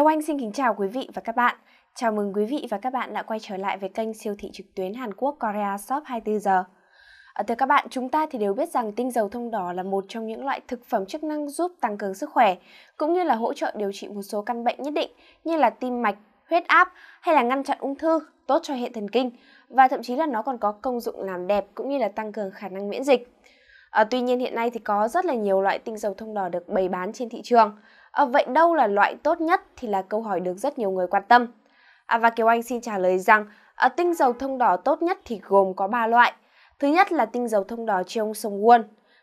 Kiều Anh xin kính chào quý vị và các bạn. Chào mừng quý vị và các bạn đã quay trở lại với kênh siêu thị trực tuyến Hàn Quốc Korea Shop 24 giờ. À thưa các bạn, chúng ta thì đều biết rằng tinh dầu thông đỏ là một trong những loại thực phẩm chức năng giúp tăng cường sức khỏe, cũng như là hỗ trợ điều trị một số căn bệnh nhất định như là tim mạch, huyết áp hay là ngăn chặn ung thư, tốt cho hệ thần kinh và thậm chí là nó còn có công dụng làm đẹp cũng như là tăng cường khả năng miễn dịch. À, tuy nhiên hiện nay thì có rất là nhiều loại tinh dầu thông đỏ được bày bán trên thị trường. À, vậy đâu là loại tốt nhất thì là câu hỏi được rất nhiều người quan tâm. À, và Kiều Anh xin trả lời rằng à, tinh dầu thông đỏ tốt nhất thì gồm có 3 loại. Thứ nhất là tinh dầu thông đỏ trong sông Won,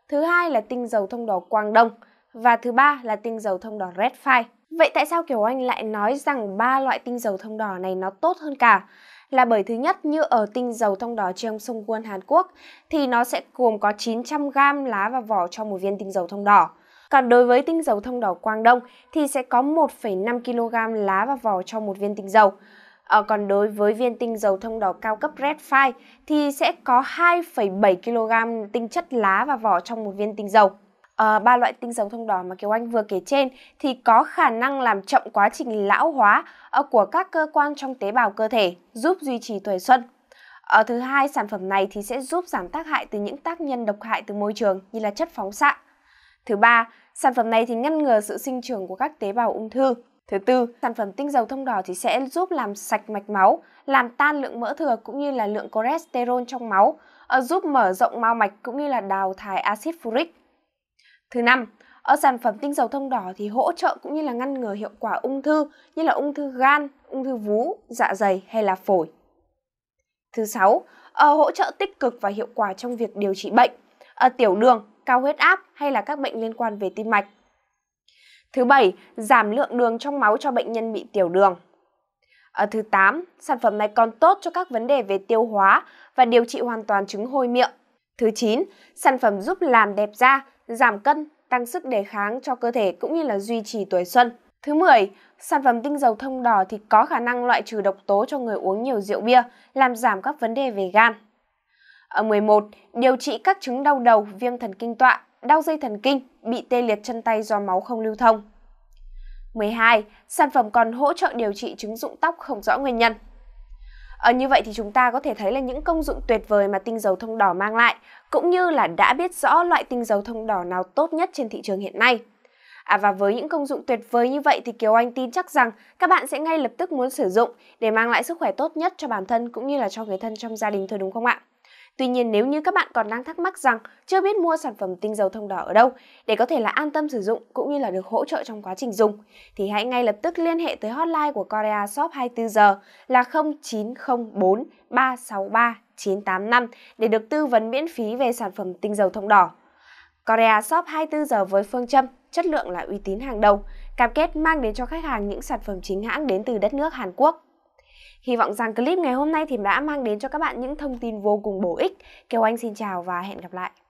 thứ hai là tinh dầu thông đỏ Quang Đông và thứ ba là tinh dầu thông đỏ Red Fire. Vậy tại sao Kiều Anh lại nói rằng ba loại tinh dầu thông đỏ này nó tốt hơn cả? là bởi thứ nhất như ở tinh dầu thông đỏ trong sông quân Hàn Quốc thì nó sẽ gồm có 900g lá và vỏ trong một viên tinh dầu thông đỏ. Còn đối với tinh dầu thông đỏ Quang Đông thì sẽ có 1,5 kg lá và vỏ trong một viên tinh dầu. Ờ, còn đối với viên tinh dầu thông đỏ cao cấp Red Fire thì sẽ có 2,7 kg tinh chất lá và vỏ trong một viên tinh dầu. Ờ, ba uh, loại tinh dầu thông đỏ mà Kiều Anh vừa kể trên thì có khả năng làm chậm quá trình lão hóa uh, của các cơ quan trong tế bào cơ thể, giúp duy trì tuổi xuân. Ở ờ, uh, thứ hai, sản phẩm này thì sẽ giúp giảm tác hại từ những tác nhân độc hại từ môi trường như là chất phóng xạ. Thứ ba, sản phẩm này thì ngăn ngừa sự sinh trưởng của các tế bào ung thư. Thứ tư, sản phẩm tinh dầu thông đỏ thì sẽ giúp làm sạch mạch máu, làm tan lượng mỡ thừa cũng như là lượng cholesterol trong máu, giúp mở rộng mao mạch cũng như là đào thải axit furic. Thứ năm, ở sản phẩm tinh dầu thông đỏ thì hỗ trợ cũng như là ngăn ngừa hiệu quả ung thư như là ung thư gan, ung thư vú, dạ dày hay là phổi. Thứ sáu, ở ờ, hỗ trợ tích cực và hiệu quả trong việc điều trị bệnh, ở ờ, tiểu đường, cao huyết áp hay là các bệnh liên quan về tim mạch. Thứ bảy, giảm lượng đường trong máu cho bệnh nhân bị tiểu đường. Ở ờ, thứ 8, sản phẩm này còn tốt cho các vấn đề về tiêu hóa và điều trị hoàn toàn chứng hôi miệng. Thứ 9, sản phẩm giúp làm đẹp da, giảm cân, tăng sức đề kháng cho cơ thể cũng như là duy trì tuổi xuân. Thứ 10, sản phẩm tinh dầu thông đỏ thì có khả năng loại trừ độc tố cho người uống nhiều rượu bia, làm giảm các vấn đề về gan. Ở 11, điều trị các chứng đau đầu, viêm thần kinh tọa, đau dây thần kinh, bị tê liệt chân tay do máu không lưu thông. 12. Sản phẩm còn hỗ trợ điều trị chứng rụng tóc không rõ nguyên nhân ở ờ, như vậy thì chúng ta có thể thấy là những công dụng tuyệt vời mà tinh dầu thông đỏ mang lại, cũng như là đã biết rõ loại tinh dầu thông đỏ nào tốt nhất trên thị trường hiện nay. À, và với những công dụng tuyệt vời như vậy thì Kiều Anh tin chắc rằng các bạn sẽ ngay lập tức muốn sử dụng để mang lại sức khỏe tốt nhất cho bản thân cũng như là cho người thân trong gia đình thôi đúng không ạ? Tuy nhiên nếu như các bạn còn đang thắc mắc rằng chưa biết mua sản phẩm tinh dầu thông đỏ ở đâu để có thể là an tâm sử dụng cũng như là được hỗ trợ trong quá trình dùng thì hãy ngay lập tức liên hệ tới hotline của Korea Shop 24 giờ là 0904 363 985 để được tư vấn miễn phí về sản phẩm tinh dầu thông đỏ. Korea Shop 24 giờ với phương châm chất lượng là uy tín hàng đầu, cam kết mang đến cho khách hàng những sản phẩm chính hãng đến từ đất nước Hàn Quốc. Hy vọng rằng clip ngày hôm nay thì đã mang đến cho các bạn những thông tin vô cùng bổ ích. Kiều Anh xin chào và hẹn gặp lại.